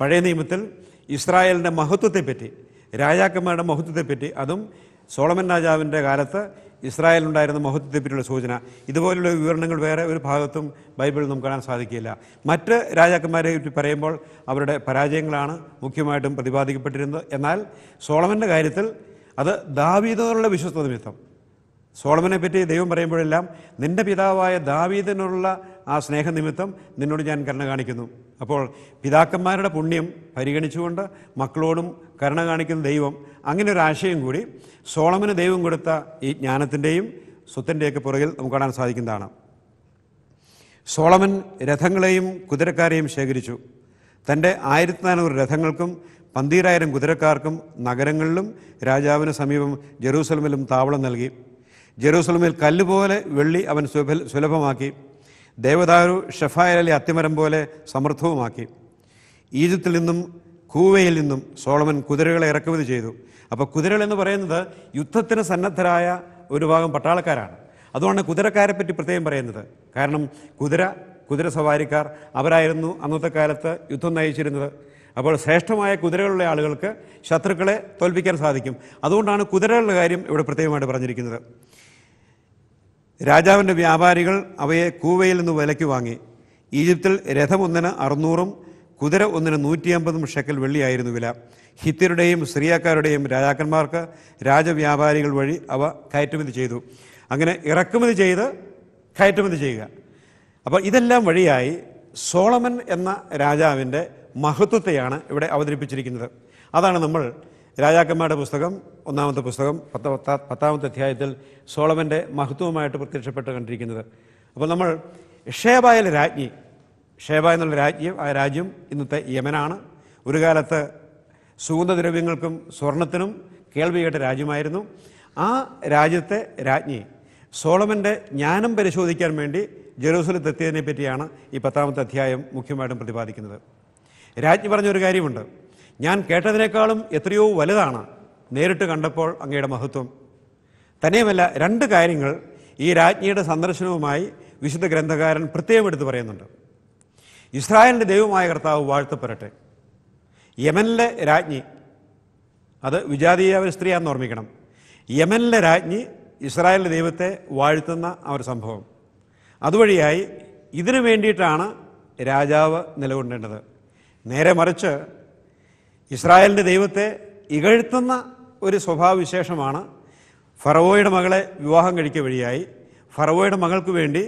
പഴയ നിയമത്തിൽ ഇസ്രായേലിൻ്റെ മഹത്വത്തെപ്പറ്റി രാജാക്കന്മാരുടെ മഹത്വത്തെപ്പറ്റി അതും സോളമൻ രാജാവിൻ്റെ കാലത്ത് ഇസ്രായേലുണ്ടായിരുന്ന മഹത്വത്തെപ്പറ്റിയുള്ള സൂചന ഇതുപോലുള്ള വിവരണങ്ങൾ വേറെ ഒരു ഭാഗത്തും ബൈബിളിൽ നമുക്ക് കാണാൻ സാധിക്കില്ല മറ്റ് രാജാക്കന്മാരെ പറ്റി പറയുമ്പോൾ അവരുടെ പരാജയങ്ങളാണ് മുഖ്യമായിട്ടും പ്രതിപാദിക്കപ്പെട്ടിരുന്നത് എന്നാൽ സോളമൻ്റെ കാര്യത്തിൽ അത് ദാവീദിനുള്ള വിശ്വസ്ത നിമിത്തം സോളമനെ പറ്റി ദൈവം പറയുമ്പോഴെല്ലാം നിന്റെ പിതാവായ ദാവീദിനുള്ള ആ സ്നേഹനിമിത്തം നിന്നോട് ഞാൻ കരുണ കാണിക്കുന്നു അപ്പോൾ പിതാക്കന്മാരുടെ പുണ്യം പരിഗണിച്ചുകൊണ്ട് മക്കളോടും കരുണ കാണിക്കുന്ന ദൈവം അങ്ങനെ ഒരു ആശയം കൂടി സോളമന് ദൈവം കൊടുത്ത ഈ ജ്ഞാനത്തിൻ്റെയും സ്വത്തിൻ്റെയൊക്കെ പുറകിൽ നമുക്ക് കാണാൻ സാധിക്കുന്നതാണ് സോളമൻ രഥങ്ങളെയും കുതിരക്കാരെയും ശേഖരിച്ചു തൻ്റെ ആയിരത്തി നാനൂറ് രഥങ്ങൾക്കും പന്തീരായിരം കുതിരക്കാർക്കും നഗരങ്ങളിലും രാജാവിന് സമീപം ജെറൂസലമിലും താവളം നൽകി ജെറൂസലമിൽ കല്ലുപോലെ വെള്ളി അവൻ സുലഭമാക്കി ദേവദാരു ഷെഫായലിലെ അത്തിമരം പോലെ സമൃദ്ധവുമാക്കി ഈജിപ്തിൽ നിന്നും കൂവയിൽ നിന്നും സോളമൻ കുതിരകളെ ഇറക്കുമതി ചെയ്തു അപ്പോൾ കുതിരകൾ എന്ന് പറയുന്നത് യുദ്ധത്തിന് സന്നദ്ധരായ ഒരു ഭാഗം പട്ടാളക്കാരാണ് അതുകൊണ്ട് കുതിരക്കാരെ പറ്റി പ്രത്യേകം പറയുന്നത് കാരണം കുതിര കുതിരസവാരിക്കാർ അവരായിരുന്നു അന്നത്തെ കാലത്ത് യുദ്ധം നയിച്ചിരുന്നത് അപ്പോൾ ശ്രേഷ്ഠമായ കുതിരകളുള്ള ആളുകൾക്ക് ശത്രുക്കളെ തോൽപ്പിക്കാൻ സാധിക്കും അതുകൊണ്ടാണ് കുതിരകളുടെ കാര്യം ഇവിടെ പ്രത്യേകമായിട്ട് പറഞ്ഞിരിക്കുന്നത് രാജാവിൻ്റെ വ്യാപാരികൾ അവയെ കൂവയിൽ നിന്ന് വിലയ്ക്ക് വാങ്ങി ഈജിപ്തിൽ ഒന്നിന് അറുന്നൂറും കുതിര ഒന്നിന് നൂറ്റി അമ്പതും ഷെക്കൽ വെള്ളിയായിരുന്നു വില ഹിത്തിരുടെയും സിറിയക്കാരുടെയും രാജാക്കന്മാർക്ക് രാജവ്യാപാരികൾ വഴി അവ കയറ്റുമതി ചെയ്തു അങ്ങനെ ഇറക്കുമതി ചെയ്ത് കയറ്റുമതി ചെയ്യുക അപ്പോൾ ഇതെല്ലാം വഴിയായി സോളമൻ എന്ന രാജാവിൻ്റെ മഹത്വത്തെയാണ് ഇവിടെ അവതരിപ്പിച്ചിരിക്കുന്നത് അതാണ് നമ്മൾ രാജാക്കന്മാരുടെ പുസ്തകം ഒന്നാമത്തെ പുസ്തകം പത്ത പത്താമത്തെ അധ്യായത്തിൽ സോളമൻ്റെ മഹത്വമായിട്ട് പ്രത്യക്ഷപ്പെട്ട് കണ്ടിരിക്കുന്നത് അപ്പോൾ നമ്മൾ ഷേബായിലെ രാജ്ഞി ഷേബ എന്നുള്ള രാജ്യം ആ രാജ്യം ഇന്നത്തെ യമനാണ് ഒരു കാലത്ത് സുഗന്ധദ്രവ്യങ്ങൾക്കും സ്വർണത്തിനും കേൾവി കേട്ട രാജ്യമായിരുന്നു ആ രാജ്യത്തെ രാജ്ഞി സോളമൻ്റെ ജ്ഞാനം പരിശോധിക്കാൻ വേണ്ടി എത്തിയതിനെ പറ്റിയാണ് ഈ പത്താമത്തെ അധ്യായം മുഖ്യമായിട്ടും പ്രതിപാദിക്കുന്നത് രാജ്ഞി പറഞ്ഞൊരു കാര്യമുണ്ട് ഞാൻ കേട്ടതിനേക്കാളും എത്രയോ വലുതാണ് നേരിട്ട് കണ്ടപ്പോൾ അങ്ങയുടെ മഹത്വം തന്നെയുമല്ല രണ്ട് കാര്യങ്ങൾ ഈ രാജ്ഞിയുടെ സന്ദർശനവുമായി വിശുദ്ധ ഗ്രന്ഥകാരൻ പ്രത്യേകം എടുത്തു പറയുന്നുണ്ട് ഇസ്രായേലിൻ്റെ ദൈവമായ കർത്താവ് വാഴ്ത്തപ്പെടട്ടെ യമനിലെ രാജ്ഞി അത് വിജാതീയ ഒരു സ്ത്രീയാണെന്ന് ഓർമ്മിക്കണം യമനിലെ രാജ്ഞി ഇസ്രായേലിൻ്റെ ദൈവത്തെ വാഴ്ത്തുന്ന ആ ഒരു സംഭവം അതുവഴിയായി ഇതിനു വേണ്ടിയിട്ടാണ് രാജാവ് നിലകൊണ്ടേണ്ടത് നേരെ മറിച്ച് ഇസ്രായേലിൻ്റെ ദൈവത്തെ ഇകഴ്ത്തുന്ന ഒരു സ്വഭാവവിശേഷമാണ് ഫറവോയുടെ മകളെ വിവാഹം കഴിക്കുക വഴിയായി ഫറവോയുടെ മകൾക്ക് വേണ്ടി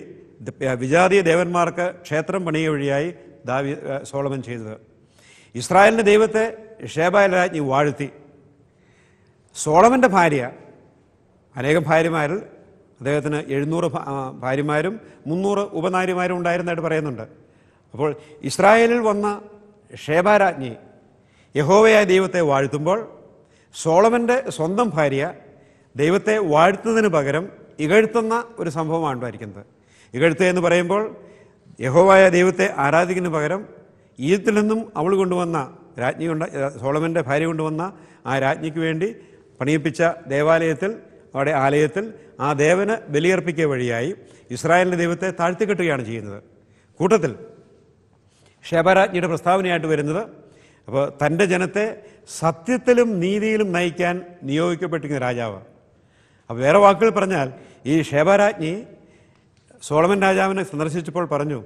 വിജാതീയ ദേവന്മാർക്ക് ക്ഷേത്രം പണിയ വഴിയായി ദാവി സോളമൻ ചെയ്തത് ഇസ്രായേലിൻ്റെ ദൈവത്തെ ഷേബായ രാജ്ഞി വാഴ്ത്തി സോളമൻ്റെ ഭാര്യ അനേക ഭാര്യമാരിൽ അദ്ദേഹത്തിന് എഴുന്നൂറ് ഭാര്യമാരും മുന്നൂറ് ഉപനാരിമാരും ഉണ്ടായിരുന്നതായിട്ട് പറയുന്നുണ്ട് അപ്പോൾ ഇസ്രായേലിൽ വന്ന ഷേബാരാജ്ഞി യഹോവയായ ദൈവത്തെ വാഴ്ത്തുമ്പോൾ സോളമൻ്റെ സ്വന്തം ഭാര്യ ദൈവത്തെ വാഴ്ത്തുന്നതിന് പകരം ഇകഴ്ത്തുന്ന ഒരു സംഭവമാണ് ഉണ്ടായിരിക്കുന്നത് ഇകഴ്ത്തുക എന്ന് പറയുമ്പോൾ യഹോവായ ദൈവത്തെ ആരാധിക്കുന്നതിന് പകരം ഈജിപ്തിൽ നിന്നും അവൾ കൊണ്ടുവന്ന രാജ്ഞി കൊണ്ട് സോളമൻ്റെ ഭാര്യ കൊണ്ടുവന്ന ആ രാജ്ഞിക്ക് വേണ്ടി പണിയിപ്പിച്ച ദേവാലയത്തിൽ അവിടെ ആലയത്തിൽ ആ ദേവന് ബലിയർപ്പിക്കുക വഴിയായി ഇസ്രായേലിൻ്റെ ദൈവത്തെ താഴ്ത്തിക്കെട്ടുകയാണ് ചെയ്യുന്നത് കൂട്ടത്തിൽ ഷേബരാജ്ഞിയുടെ പ്രസ്താവനയായിട്ട് വരുന്നത് അപ്പോൾ തൻ്റെ ജനത്തെ സത്യത്തിലും നീതിയിലും നയിക്കാൻ നിയോഗിക്കപ്പെട്ടിരിക്കുന്ന രാജാവ് അപ്പോൾ വേറെ വാക്കുകൾ പറഞ്ഞാൽ ഈ ഷേബരാജ്ഞി സോളമൻ രാജാവിനെ സന്ദർശിച്ചപ്പോൾ പറഞ്ഞു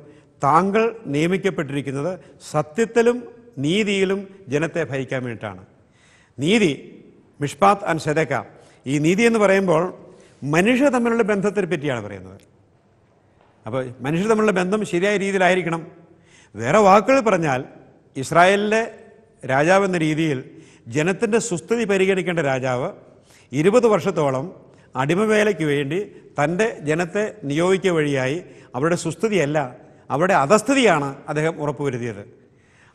താങ്കൾ നിയമിക്കപ്പെട്ടിരിക്കുന്നത് സത്യത്തിലും നീതിയിലും ജനത്തെ ഭരിക്കാൻ വേണ്ടിയിട്ടാണ് നീതി മിഷ്പാത്ത് ആൻഡ് സെദക്കാം ഈ നീതി എന്ന് പറയുമ്പോൾ മനുഷ്യർ തമ്മിലുള്ള ബന്ധത്തെ പറ്റിയാണ് പറയുന്നത് അപ്പോൾ മനുഷ്യർ തമ്മിലുള്ള ബന്ധം ശരിയായ രീതിയിലായിരിക്കണം വേറെ വാക്കുകൾ പറഞ്ഞാൽ ഇസ്രായേലിലെ രാജാവ് എന്ന രീതിയിൽ ജനത്തിൻ്റെ സുസ്ഥിതി പരിഗണിക്കേണ്ട രാജാവ് ഇരുപത് വർഷത്തോളം അടിമവേലയ്ക്ക് വേണ്ടി തൻ്റെ ജനത്തെ നിയോഗിക്കുക വഴിയായി അവരുടെ സുസ്ഥിതിയല്ല അവരുടെ അധസ്ഥിതിയാണ് അദ്ദേഹം ഉറപ്പുവരുത്തിയത്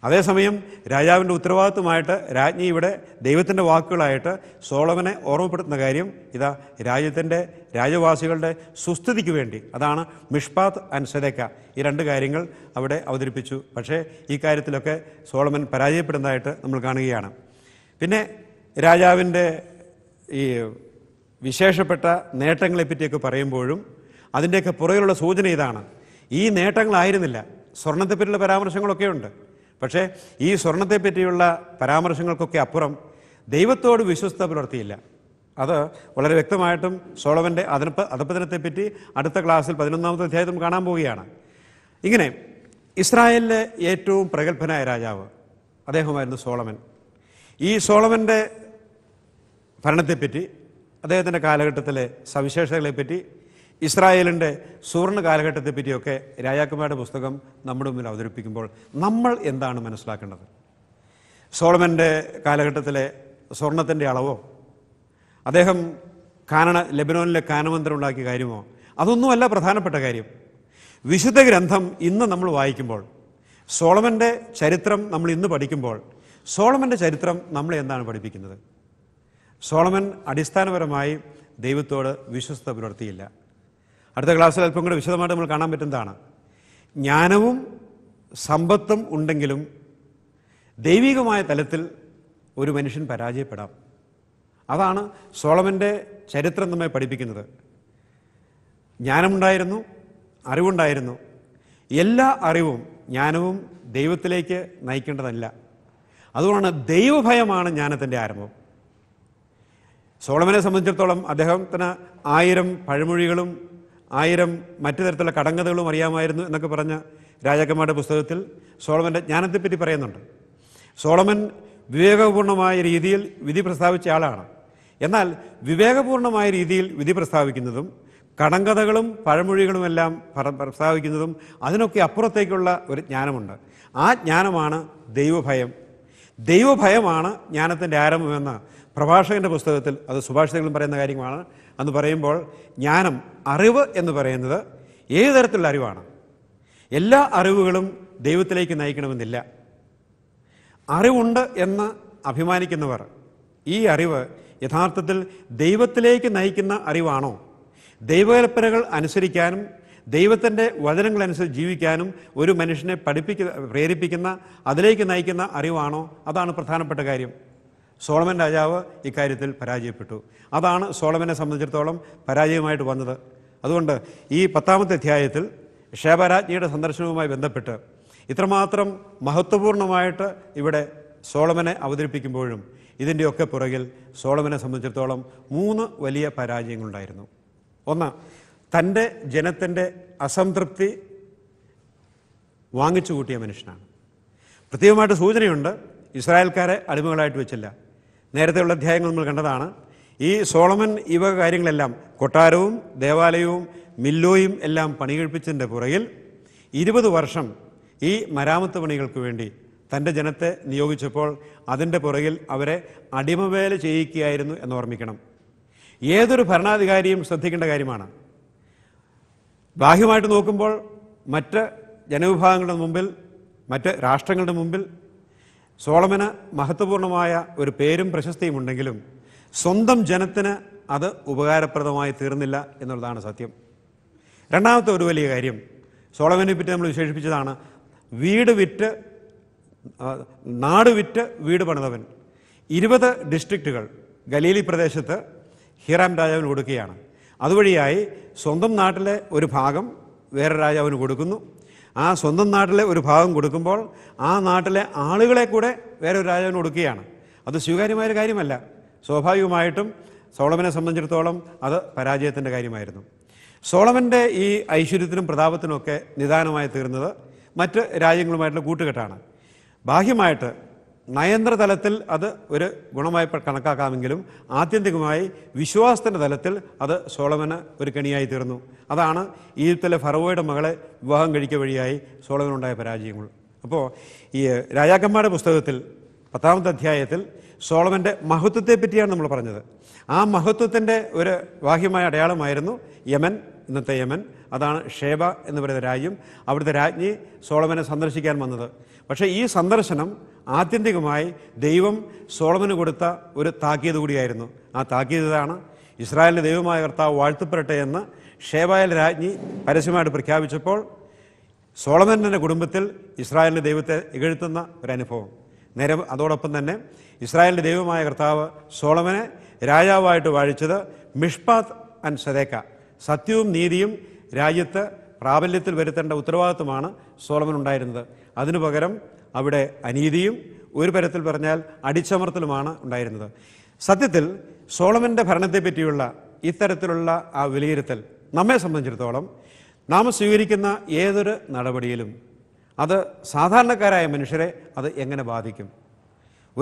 അതേസമയം രാജാവിൻ്റെ ഉത്തരവാദിത്വമായിട്ട് രാജ്ഞി ഇവിടെ ദൈവത്തിൻ്റെ വാക്കുകളായിട്ട് സോളമനെ ഓർമ്മപ്പെടുത്തുന്ന കാര്യം ഇതാ രാജ്യത്തിൻ്റെ രാജവാസികളുടെ സുസ്ഥിതിക്ക് വേണ്ടി അതാണ് മിഷ്പാത്ത് ആൻഡ് സെദേക്ക ഈ രണ്ട് കാര്യങ്ങൾ അവിടെ അവതരിപ്പിച്ചു പക്ഷേ ഈ കാര്യത്തിലൊക്കെ സോളമൻ പരാജയപ്പെടുന്നതായിട്ട് നമ്മൾ കാണുകയാണ് പിന്നെ രാജാവിൻ്റെ ഈ വിശേഷപ്പെട്ട നേട്ടങ്ങളെപ്പറ്റിയൊക്കെ പറയുമ്പോഴും അതിൻ്റെയൊക്കെ പുറകിലുള്ള സൂചന ഇതാണ് ഈ നേട്ടങ്ങളായിരുന്നില്ല സ്വർണ്ണത്തെപ്പറ്റിയുള്ള പരാമർശങ്ങളൊക്കെയുണ്ട് ഉണ്ട് പക്ഷേ ഈ സ്വർണത്തെ പറ്റിയുള്ള പരാമർശങ്ങൾക്കൊക്കെ അപ്പുറം ദൈവത്തോട് വിശ്വസ്ത പുലർത്തിയില്ല അത് വളരെ വ്യക്തമായിട്ടും സോളവൻ്റെ അതിനപ്പ് അതപ്പതനത്തെപ്പറ്റി അടുത്ത ക്ലാസ്സിൽ പതിനൊന്നാമത്തെ അധ്യായത്തിൽ കാണാൻ പോവുകയാണ് ഇങ്ങനെ ഇസ്രായേലിലെ ഏറ്റവും പ്രഗത്ഭനായ രാജാവ് അദ്ദേഹമായിരുന്നു സോളമൻ ഈ സോളമൻ്റെ ഭരണത്തെപ്പറ്റി അദ്ദേഹത്തിൻ്റെ കാലഘട്ടത്തിലെ സവിശേഷതകളെപ്പറ്റി ഇസ്രായേലിൻ്റെ സുവർണ കാലഘട്ടത്തെ പറ്റിയൊക്കെ രാജാക്കുമാരുടെ പുസ്തകം നമ്മുടെ മുന്നിൽ അവതരിപ്പിക്കുമ്പോൾ നമ്മൾ എന്താണ് മനസ്സിലാക്കേണ്ടത് സോളമൻ്റെ കാലഘട്ടത്തിലെ സ്വർണത്തിൻ്റെ അളവോ അദ്ദേഹം കാനണ ലെബനോനിലെ കാനമന്ത്രം ഉണ്ടാക്കിയ കാര്യമോ അതൊന്നുമല്ല പ്രധാനപ്പെട്ട കാര്യം വിശുദ്ധ ഗ്രന്ഥം ഇന്ന് നമ്മൾ വായിക്കുമ്പോൾ സോളമൻ്റെ ചരിത്രം നമ്മൾ ഇന്ന് പഠിക്കുമ്പോൾ സോളമൻ്റെ ചരിത്രം നമ്മളെ എന്താണ് പഠിപ്പിക്കുന്നത് സോളമൻ അടിസ്ഥാനപരമായി ദൈവത്തോട് വിശ്വസ്ത പുലർത്തിയില്ല അടുത്ത ക്ലാസ്സിൽ അല്പം കൂടെ വിശദമായിട്ട് നമ്മൾ കാണാൻ പറ്റുന്നതാണ് ജ്ഞാനവും സമ്പത്തും ഉണ്ടെങ്കിലും ദൈവികമായ തലത്തിൽ ഒരു മനുഷ്യൻ പരാജയപ്പെടാം അതാണ് സോളമൻ്റെ ചരിത്രം നമ്മെ പഠിപ്പിക്കുന്നത് ജ്ഞാനമുണ്ടായിരുന്നു അറിവുണ്ടായിരുന്നു എല്ലാ അറിവും ജ്ഞാനവും ദൈവത്തിലേക്ക് നയിക്കേണ്ടതല്ല അതുകൊണ്ടാണ് ദൈവഭയമാണ് ജ്ഞാനത്തിൻ്റെ ആരംഭം സോളമനെ സംബന്ധിച്ചിടത്തോളം അദ്ദേഹത്തിന് ആയിരം പഴമൊഴികളും ആയിരം മറ്റു തരത്തിലുള്ള കടങ്കഥകളും അറിയാമായിരുന്നു എന്നൊക്കെ പറഞ്ഞ രാജാക്കന്മാരുടെ പുസ്തകത്തിൽ സോളമൻ്റെ ജ്ഞാനത്തെപ്പറ്റി പറയുന്നുണ്ട് സോളമൻ വിവേകപൂർണമായ രീതിയിൽ വിധി പ്രസ്താവിച്ച ആളാണ് എന്നാൽ വിവേകപൂർണമായ രീതിയിൽ വിധി പ്രസ്താവിക്കുന്നതും കടങ്കഥകളും പഴമൊഴികളുമെല്ലാം പ്രസ്താവിക്കുന്നതും അതിനൊക്കെ അപ്പുറത്തേക്കുള്ള ഒരു ജ്ഞാനമുണ്ട് ആ ജ്ഞാനമാണ് ദൈവഭയം ദൈവഭയമാണ് ജ്ഞാനത്തിൻ്റെ ആരംഭമെന്ന പ്രഭാഷകൻ്റെ പുസ്തകത്തിൽ അത് സുഭാഷിതകളും പറയുന്ന കാര്യമാണ് എന്ന് പറയുമ്പോൾ ജ്ഞാനം അറിവ് എന്ന് പറയുന്നത് ഏത് തരത്തിലുള്ള അറിവാണ് എല്ലാ അറിവുകളും ദൈവത്തിലേക്ക് നയിക്കണമെന്നില്ല അറിവുണ്ട് എന്ന് അഭിമാനിക്കുന്നവർ ഈ അറിവ് യഥാർത്ഥത്തിൽ ദൈവത്തിലേക്ക് നയിക്കുന്ന അറിവാണോ ദൈവകൽപ്പനകൾ അനുസരിക്കാനും ദൈവത്തിൻ്റെ വചനങ്ങളനുസരിച്ച് ജീവിക്കാനും ഒരു മനുഷ്യനെ പഠിപ്പിക്കുന്ന പ്രേരിപ്പിക്കുന്ന അതിലേക്ക് നയിക്കുന്ന അറിവാണോ അതാണ് പ്രധാനപ്പെട്ട കാര്യം സോളമൻ രാജാവ് ഇക്കാര്യത്തിൽ പരാജയപ്പെട്ടു അതാണ് സോളമനെ സംബന്ധിച്ചിടത്തോളം പരാജയമായിട്ട് വന്നത് അതുകൊണ്ട് ഈ പത്താമത്തെ അധ്യായത്തിൽ ക്ഷേമരാജ്ഞിയുടെ സന്ദർശനവുമായി ബന്ധപ്പെട്ട് ഇത്രമാത്രം മഹത്വപൂർണമായിട്ട് ഇവിടെ സോളമനെ അവതരിപ്പിക്കുമ്പോഴും ഇതിൻ്റെയൊക്കെ പുറകിൽ സോളമനെ സംബന്ധിച്ചിടത്തോളം മൂന്ന് വലിയ പരാജയങ്ങളുണ്ടായിരുന്നു ഒന്ന് തൻ്റെ ജനത്തിൻ്റെ അസംതൃപ്തി വാങ്ങിച്ചു കൂട്ടിയ മനുഷ്യനാണ് പ്രത്യേകമായിട്ട് സൂചനയുണ്ട് ഇസ്രായേൽക്കാരെ അടിമകളായിട്ട് വെച്ചില്ല നേരത്തെയുള്ള അധ്യായങ്ങൾ നമ്മൾ കണ്ടതാണ് ഈ സോളമൻ ഇവ കാര്യങ്ങളെല്ലാം കൊട്ടാരവും ദേവാലയവും മില്ലോയും എല്ലാം പണി കഴിപ്പിച്ചതിൻ്റെ പുറകിൽ ഇരുപത് വർഷം ഈ മരാമത്ത് പണികൾക്ക് വേണ്ടി തൻ്റെ ജനത്തെ നിയോഗിച്ചപ്പോൾ അതിൻ്റെ പുറകിൽ അവരെ അടിമവേല ചെയ്യിക്കുകയായിരുന്നു എന്ന് ഓർമ്മിക്കണം ഏതൊരു ഭരണാധികാരിയും ശ്രദ്ധിക്കേണ്ട കാര്യമാണ് ബാഹ്യമായിട്ട് നോക്കുമ്പോൾ മറ്റ് ജനവിഭാഗങ്ങളുടെ മുമ്പിൽ മറ്റ് രാഷ്ട്രങ്ങളുടെ മുമ്പിൽ സോളമന് മഹത്വപൂർണമായ ഒരു പേരും പ്രശസ്തിയും ഉണ്ടെങ്കിലും സ്വന്തം ജനത്തിന് അത് ഉപകാരപ്രദമായി തീർന്നില്ല എന്നുള്ളതാണ് സത്യം രണ്ടാമത്തെ ഒരു വലിയ കാര്യം സോളമനെ പറ്റി നമ്മൾ വിശേഷിപ്പിച്ചതാണ് വീട് വിറ്റ് നാട് വിറ്റ് വീട് പണിതവൻ ഇരുപത് ഡിസ്ട്രിക്റ്റുകൾ ഗലീലി പ്രദേശത്ത് ഹിറാം രാജാവിന് കൊടുക്കുകയാണ് അതുവഴിയായി സ്വന്തം നാട്ടിലെ ഒരു ഭാഗം വേറെ രാജാവിന് കൊടുക്കുന്നു ആ സ്വന്തം നാട്ടിലെ ഒരു ഭാഗം കൊടുക്കുമ്പോൾ ആ നാട്ടിലെ ആളുകളെ കൂടെ വേറെ ഒരു രാജാവിന് കൊടുക്കുകയാണ് അത് ഒരു കാര്യമല്ല സ്വാഭാവികമായിട്ടും സോളമനെ സംബന്ധിച്ചിടത്തോളം അത് പരാജയത്തിൻ്റെ കാര്യമായിരുന്നു സോളമൻ്റെ ഈ ഐശ്വര്യത്തിനും പ്രതാപത്തിനുമൊക്കെ നിദാനമായി തീർന്നത് മറ്റ് രാജ്യങ്ങളുമായിട്ടുള്ള കൂട്ടുകെട്ടാണ് ബാഹ്യമായിട്ട് നയന്ത്ര തലത്തിൽ അത് ഒരു ഗുണമായി കണക്കാക്കാമെങ്കിലും ആത്യന്തികമായി വിശ്വാസത്തിൻ്റെ തലത്തിൽ അത് സോളമന് ഒരു കെണിയായി തീർന്നു അതാണ് ഈജിപ്തിലെ ഫറവോയുടെ മകളെ വിവാഹം കഴിക്കുക വഴിയായി സോളമനുണ്ടായ പരാജയങ്ങൾ അപ്പോൾ ഈ രാജാക്കന്മാരുടെ പുസ്തകത്തിൽ പത്താമത്തെ അധ്യായത്തിൽ സോളമൻ്റെ മഹത്വത്തെ പറ്റിയാണ് നമ്മൾ പറഞ്ഞത് ആ മഹത്വത്തിൻ്റെ ഒരു ബാഹ്യമായ അടയാളമായിരുന്നു യമൻ ഇന്നത്തെ യമൻ അതാണ് ഷേബ എന്ന് പറയുന്ന രാജ്യം അവിടുത്തെ രാജ്ഞി സോളമനെ സന്ദർശിക്കാൻ വന്നത് പക്ഷേ ഈ സന്ദർശനം ആത്യന്തികമായി ദൈവം സോളമന് കൊടുത്ത ഒരു താക്കീത് കൂടിയായിരുന്നു ആ താക്കീത് ഇതാണ് ഇസ്രായേലിൻ്റെ ദൈവമായ കർത്താവ് വാഴ്ത്തപ്പെടട്ടെ എന്ന് ഷേബായൽ രാജ്ഞി പരസ്യമായിട്ട് പ്രഖ്യാപിച്ചപ്പോൾ സോളമൻ്റെ കുടുംബത്തിൽ ഇസ്രായേലിൻ്റെ ദൈവത്തെ ഇകഴ്ത്തുന്ന ഒരു അനുഭവം നിര അതോടൊപ്പം തന്നെ ഇസ്രായേലിൻ്റെ ദൈവമായ കർത്താവ് സോളമനെ രാജാവായിട്ട് വാഴിച്ചത് മിഷ്പാത്ത് ആൻഡ് സദേക്ക സത്യവും നീതിയും രാജ്യത്ത് പ്രാബല്യത്തിൽ വരുത്തേണ്ട ഉത്തരവാദിത്വമാണ് സോളമൻ ഉണ്ടായിരുന്നത് അതിനു പകരം അവിടെ അനീതിയും ഒരു തരത്തിൽ പറഞ്ഞാൽ അടിച്ചമർത്തലുമാണ് ഉണ്ടായിരുന്നത് സത്യത്തിൽ സോളമൻ്റെ ഭരണത്തെപ്പറ്റിയുള്ള ഇത്തരത്തിലുള്ള ആ വിലയിരുത്തൽ നമ്മെ സംബന്ധിച്ചിടത്തോളം നാം സ്വീകരിക്കുന്ന ഏതൊരു നടപടിയിലും അത് സാധാരണക്കാരായ മനുഷ്യരെ അത് എങ്ങനെ ബാധിക്കും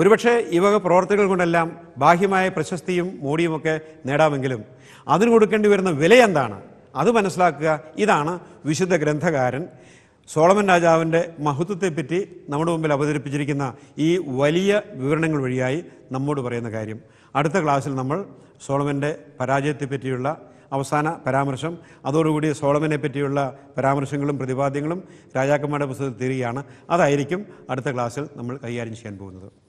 ഒരുപക്ഷെ ഈ വക പ്രവർത്തികൾ കൊണ്ടെല്ലാം ബാഹ്യമായ പ്രശസ്തിയും മോടിയുമൊക്കെ നേടാമെങ്കിലും അതിന് കൊടുക്കേണ്ടി വരുന്ന വില എന്താണ് അത് മനസ്സിലാക്കുക ഇതാണ് വിശുദ്ധ ഗ്രന്ഥകാരൻ സോളമൻ രാജാവിൻ്റെ മഹത്വത്തെപ്പറ്റി നമ്മുടെ മുമ്പിൽ അവതരിപ്പിച്ചിരിക്കുന്ന ഈ വലിയ വിവരണങ്ങൾ വഴിയായി നമ്മോട് പറയുന്ന കാര്യം അടുത്ത ക്ലാസ്സിൽ നമ്മൾ സോളമൻ്റെ പരാജയത്തെ പറ്റിയുള്ള അവസാന പരാമർശം അതോടുകൂടി സോളമനെ പറ്റിയുള്ള പരാമർശങ്ങളും പ്രതിപാദ്യങ്ങളും രാജാക്കന്മാരുടെ പുസ്തകത്തിൽ തീരുകയാണ് അതായിരിക്കും അടുത്ത ക്ലാസ്സിൽ നമ്മൾ കൈകാര്യം ചെയ്യാൻ പോകുന്നത്